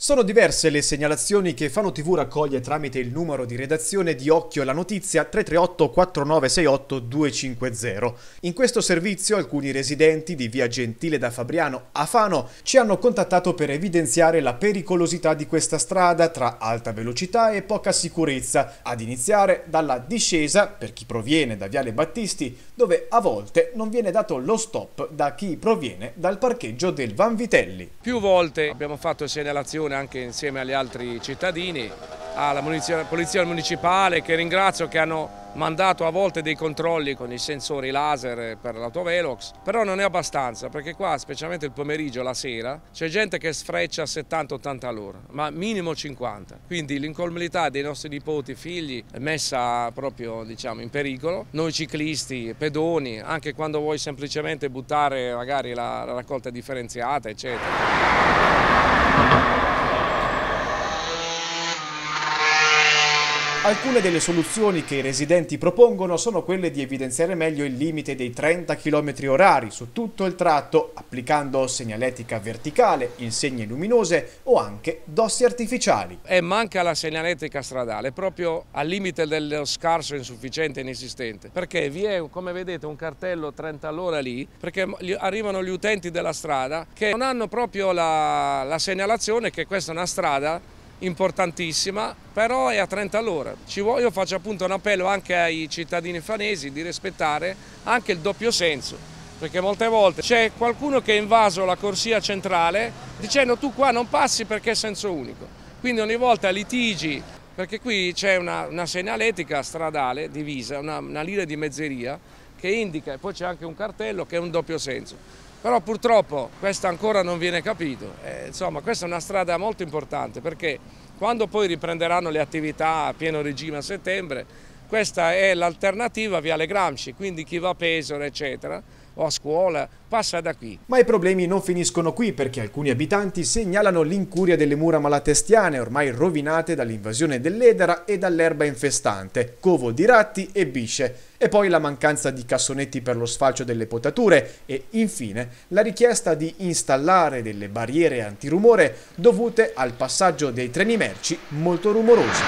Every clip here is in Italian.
Sono diverse le segnalazioni che Fano TV raccoglie tramite il numero di redazione di Occhio alla Notizia 338 4968 250. In questo servizio alcuni residenti di via Gentile da Fabriano a Fano ci hanno contattato per evidenziare la pericolosità di questa strada tra alta velocità e poca sicurezza, ad iniziare dalla discesa per chi proviene da Viale Battisti, dove a volte non viene dato lo stop da chi proviene dal parcheggio del Vanvitelli. Più volte abbiamo fatto segnalazioni Comune anche insieme agli altri cittadini, alla Polizia Municipale che ringrazio che hanno mandato a volte dei controlli con i sensori laser per l'autovelox, però non è abbastanza perché qua, specialmente il pomeriggio, la sera, c'è gente che sfreccia 70-80 all'ora, ma minimo 50. Quindi l'incolmilità dei nostri nipoti, figli, è messa proprio diciamo, in pericolo. Noi ciclisti, pedoni, anche quando vuoi semplicemente buttare magari la raccolta differenziata, eccetera. Alcune delle soluzioni che i residenti propongono sono quelle di evidenziare meglio il limite dei 30 km orari su tutto il tratto, applicando segnaletica verticale, insegne luminose o anche dossi artificiali. E manca la segnaletica stradale, proprio al limite dello scarso, insufficiente, inesistente, perché vi è, come vedete, un cartello 30 all'ora lì, perché arrivano gli utenti della strada che non hanno proprio la, la segnalazione che questa è una strada importantissima, però è a 30 all'ora. io faccio appunto un appello anche ai cittadini fanesi di rispettare anche il doppio senso, perché molte volte c'è qualcuno che ha invaso la corsia centrale dicendo tu qua non passi perché è senso unico. Quindi ogni volta litigi, perché qui c'è una, una, segnaletica stradale divisa, una, una linea di mezzeria che indica, e poi c'è anche un cartello che è un doppio senso. Però purtroppo questo ancora non viene capito. Eh, insomma, questa è una strada molto importante perché quando poi riprenderanno le attività a pieno regime a settembre questa è l'alternativa via Le Gramsci, quindi chi va a Pesaro eccetera o a scuola passa da qui. Ma i problemi non finiscono qui perché alcuni abitanti segnalano l'incuria delle mura malatestiane ormai rovinate dall'invasione dell'edera e dall'erba infestante, covo di ratti e bisce e poi la mancanza di cassonetti per lo sfalcio delle potature e infine la richiesta di installare delle barriere antirumore dovute al passaggio dei treni merci molto rumorosi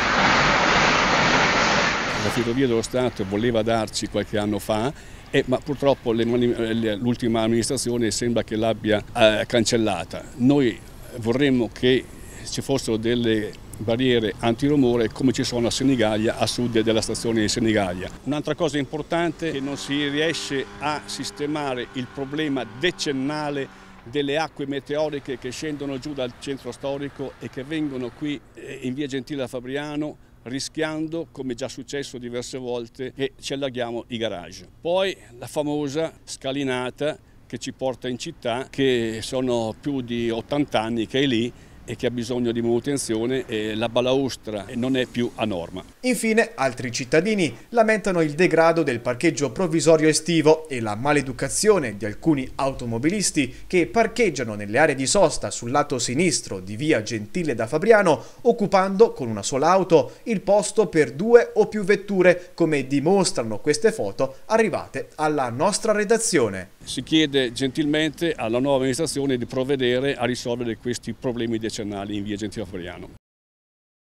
la Ferrovia dello Stato voleva darci qualche anno fa, eh, ma purtroppo l'ultima amministrazione sembra che l'abbia eh, cancellata. Noi vorremmo che ci fossero delle barriere antiromore come ci sono a Senigallia, a sud della stazione di Senigallia. Un'altra cosa importante è che non si riesce a sistemare il problema decennale delle acque meteoriche che scendono giù dal centro storico e che vengono qui eh, in via Gentile a Fabriano rischiando, come già successo diverse volte, che ci allaghiamo i garage. Poi la famosa scalinata che ci porta in città, che sono più di 80 anni che è lì, e che ha bisogno di manutenzione e la balaustra non è più a norma. Infine, altri cittadini lamentano il degrado del parcheggio provvisorio estivo e la maleducazione di alcuni automobilisti che parcheggiano nelle aree di sosta sul lato sinistro di via Gentile da Fabriano, occupando con una sola auto il posto per due o più vetture, come dimostrano queste foto arrivate alla nostra redazione. Si chiede gentilmente alla nuova amministrazione di provvedere a risolvere questi problemi decennali in via Gentile Floriano.